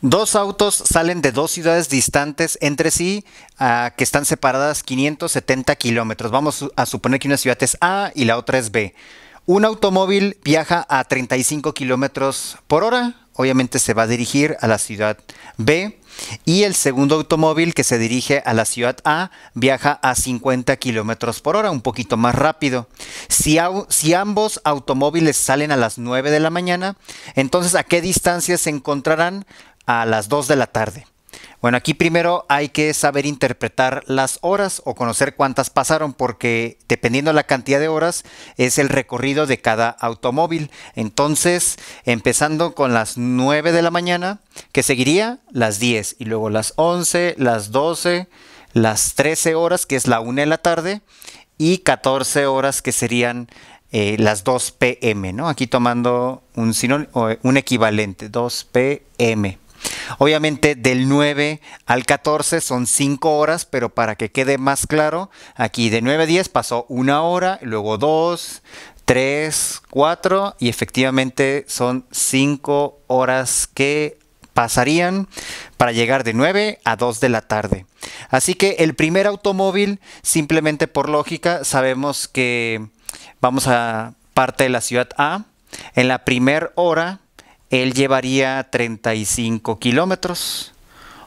Dos autos salen de dos ciudades distantes entre sí, ah, que están separadas 570 kilómetros. Vamos a suponer que una ciudad es A y la otra es B. Un automóvil viaja a 35 kilómetros por hora, obviamente se va a dirigir a la ciudad B. Y el segundo automóvil que se dirige a la ciudad A viaja a 50 kilómetros por hora, un poquito más rápido. Si, si, ambos automóviles salen a las 9 de la mañana, entonces a qué distancia se encontrarán a las 2 de la tarde. Bueno, aquí primero hay que saber interpretar las horas o conocer cuántas pasaron porque dependiendo de la cantidad de horas es el recorrido de cada automóvil. Entonces, empezando con las 9 de la mañana, que seguiría las 10 y luego las 11, las 12, las 13 horas, que es la 1 de la tarde, y 14 horas, que serían eh, las 2 pm, ¿no? Aquí tomando un, un equivalente, 2 pm. Obviamente del 9 al 14 son 5 horas, pero para que quede más claro, aquí de 9 a 10 pasó una hora, luego 2, 3, 4 y efectivamente son 5 horas que pasarían para llegar de 9 a 2 de la tarde. Así que el primer automóvil, simplemente por lógica, sabemos que vamos a parte de la ciudad A. En la primera hora él llevaría 35 kilómetros.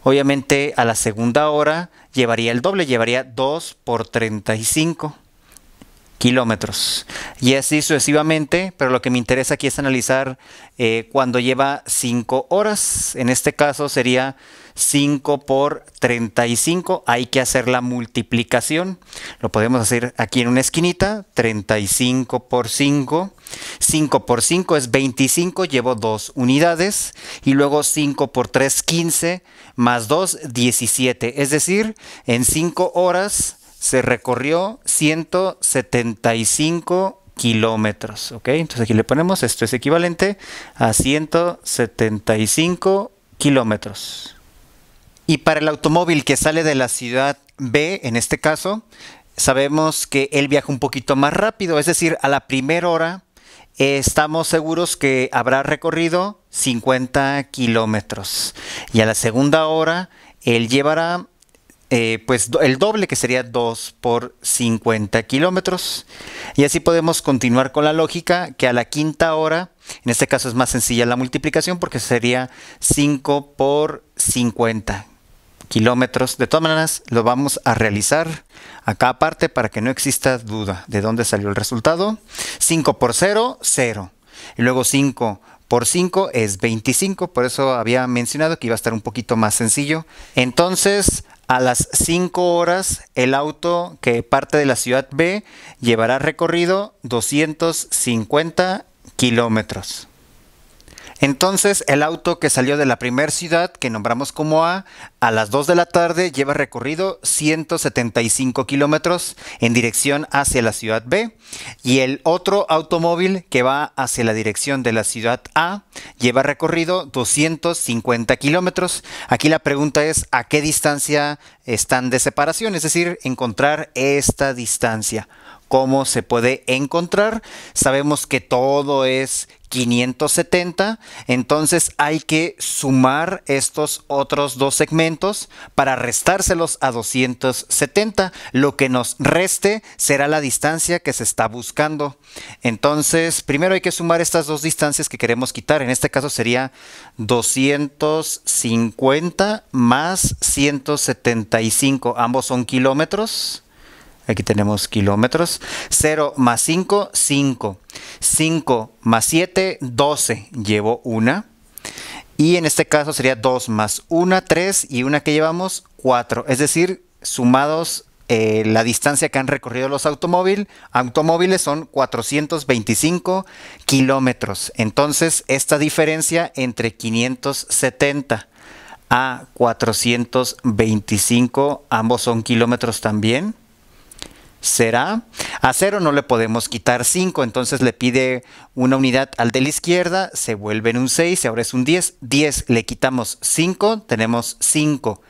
Obviamente a la segunda hora llevaría el doble, llevaría 2 por 35 kilómetros. Y así sucesivamente, pero lo que me interesa aquí es analizar eh, cuando lleva 5 horas. En este caso sería 5 por 35. Hay que hacer la multiplicación. Lo podemos hacer aquí en una esquinita. 35 por 5. 5 por 5 es 25, llevo 2 unidades. Y luego 5 por 3, 15, más 2, 17. Es decir, en 5 horas se recorrió 175 kilómetros, ¿ok? Entonces aquí le ponemos, esto es equivalente a 175 kilómetros. Y para el automóvil que sale de la ciudad B, en este caso, sabemos que él viaja un poquito más rápido, es decir, a la primera hora estamos seguros que habrá recorrido 50 kilómetros. Y a la segunda hora, él llevará eh, pues el doble que sería 2 por 50 kilómetros. Y así podemos continuar con la lógica que a la quinta hora, en este caso es más sencilla la multiplicación porque sería 5 por 50 kilómetros. De todas maneras, lo vamos a realizar acá aparte para que no exista duda de dónde salió el resultado. 5 por 0, 0. Y luego 5 por 5 es 25, por eso había mencionado que iba a estar un poquito más sencillo. Entonces, a las 5 horas, el auto que parte de la ciudad B llevará recorrido 250 kilómetros. Entonces, el auto que salió de la primera ciudad, que nombramos como A, a las 2 de la tarde lleva recorrido 175 kilómetros en dirección hacia la ciudad B y el otro automóvil que va hacia la dirección de la ciudad A lleva recorrido 250 kilómetros. Aquí la pregunta es, ¿a qué distancia están de separación, es decir, encontrar esta distancia. ¿Cómo se puede encontrar? Sabemos que todo es 570, entonces hay que sumar estos otros dos segmentos para restárselos a 270. Lo que nos reste será la distancia que se está buscando. Entonces, primero hay que sumar estas dos distancias que queremos quitar. En este caso sería 250 más 170 ambos son kilómetros. Aquí tenemos kilómetros. 0 más 5, 5. 5 más 7, 12. Llevo una. Y en este caso sería 2 más 1, 3 y una que llevamos, 4. Es decir, sumados eh, la distancia que han recorrido los automóviles automóviles son 425 kilómetros. Entonces, esta diferencia entre 570 a 425, ambos son kilómetros también. Será a 0 no le podemos quitar 5, entonces le pide una unidad al de la izquierda, se vuelve en un 6 y ahora es un 10. 10 le quitamos 5, tenemos 5.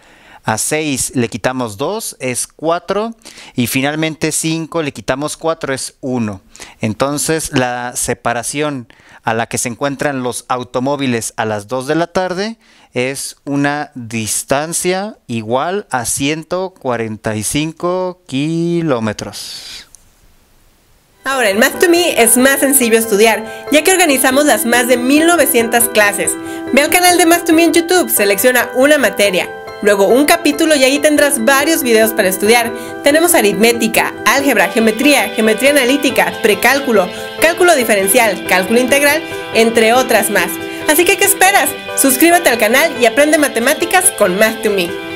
A 6 le quitamos 2, es 4. Y finalmente 5 le quitamos 4, es 1. Entonces la separación a la que se encuentran los automóviles a las 2 de la tarde es una distancia igual a 145 kilómetros. Ahora, en Math 2 Me es más sencillo estudiar, ya que organizamos las más de 1900 clases. Ve al canal de Math 2 Me en YouTube, selecciona una materia luego un capítulo y ahí tendrás varios videos para estudiar. Tenemos aritmética, álgebra, geometría, geometría analítica, precálculo, cálculo diferencial, cálculo integral, entre otras más. Así que, ¿qué esperas? Suscríbete al canal y aprende matemáticas con Math to Me.